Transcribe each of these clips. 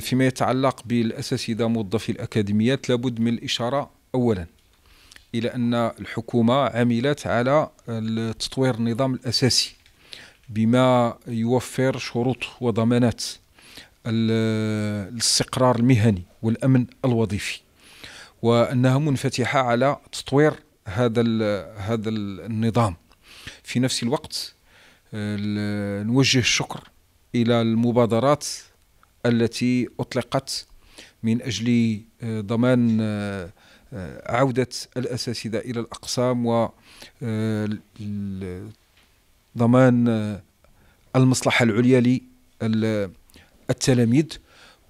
فيما يتعلق بالاساتذه موظفي الاكاديميات لابد من الاشاره اولا الى ان الحكومه عملت على تطوير النظام الاساسي بما يوفر شروط وضمانات الاستقرار المهني والامن الوظيفي وانها منفتحه على تطوير هذا هذا النظام في نفس الوقت نوجه الشكر الى المبادرات التي أطلقت من أجل آه، ضمان آه، آه، عودة الأساتذة إلى الأقسام و ضمان المصلحة العليا للتلاميذ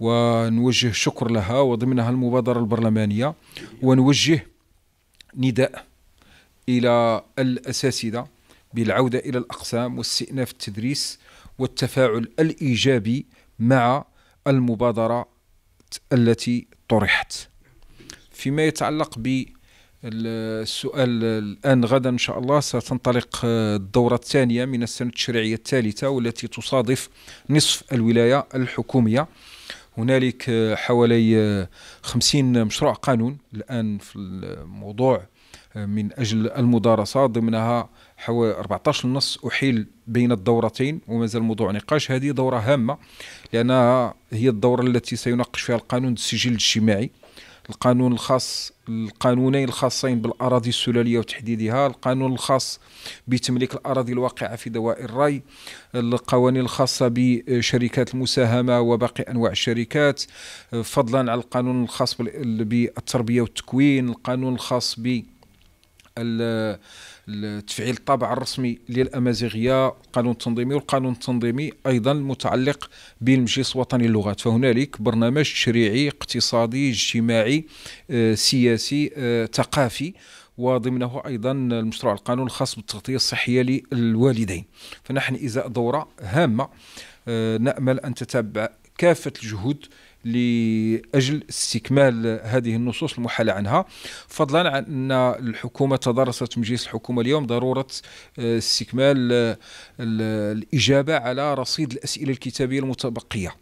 ونوجه شكر لها وضمنها المبادرة البرلمانية ونوجه نداء إلى الأساتذة بالعودة إلى الأقسام واستئناف التدريس والتفاعل الإيجابي مع المبادرة التي طرحت فيما يتعلق بالسؤال الآن غدا إن شاء الله ستنطلق الدورة الثانية من السنة التشريعية الثالثة والتي تصادف نصف الولاية الحكومية هنالك حوالي خمسين مشروع قانون الآن في الموضوع آه، من أجل المدارسة ضمنها حوالي 14 نص أحيل بين الدورتين ومازال موضوع نقاش هذه دورة هامة لأنها هي الدورة التي سيناقش فيها القانون السجل الاجتماعي القانون الخاص القانونين الخاصين بالاراضي السلاليه وتحديدها القانون الخاص بتمليك الاراضي الواقعه في دوائر الري القوانين الخاصه بشركات المساهمه وباقي انواع الشركات فضلا على القانون الخاص بالتربيه والتكوين القانون الخاص ب تفعيل الطابع الرسمي للأمازيغية القانون التنظيمي والقانون التنظيمي أيضا المتعلق بالمجلس الوطني للغات فهنالك برنامج تشريعي اقتصادي اجتماعي آه، سياسي آه، ثقافي وضمنه ايضا المشروع القانون الخاص بالتغطيه الصحيه للوالدين فنحن ازاء دوره هامه آه، نامل ان تتبع كافه الجهود لاجل استكمال هذه النصوص المحال عنها فضلا عن ان الحكومه تدرست مجلس الحكومه اليوم ضروره آه، استكمال آه، الاجابه على رصيد الاسئله الكتابيه المتبقيه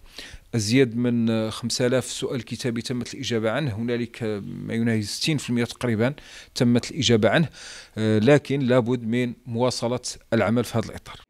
ازيد من 5000 سؤال كتابي تمت الاجابه عنه هنالك ما يناهز 60% تقريبا تمت الاجابه عنه آه، لكن لابد من مواصله العمل في هذا الاطار